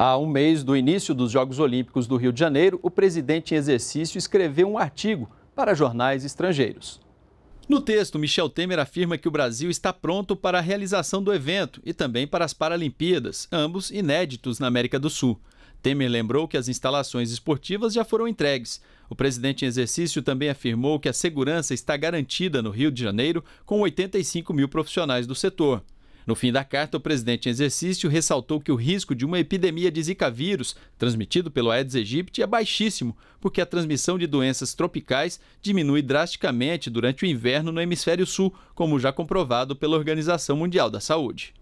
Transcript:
Há um mês do início dos Jogos Olímpicos do Rio de Janeiro, o presidente em exercício escreveu um artigo para jornais estrangeiros. No texto, Michel Temer afirma que o Brasil está pronto para a realização do evento e também para as Paralimpíadas, ambos inéditos na América do Sul. Temer lembrou que as instalações esportivas já foram entregues. O presidente em exercício também afirmou que a segurança está garantida no Rio de Janeiro com 85 mil profissionais do setor. No fim da carta, o presidente em exercício ressaltou que o risco de uma epidemia de Zika vírus, transmitido pelo Aedes aegypti, é baixíssimo, porque a transmissão de doenças tropicais diminui drasticamente durante o inverno no hemisfério sul, como já comprovado pela Organização Mundial da Saúde.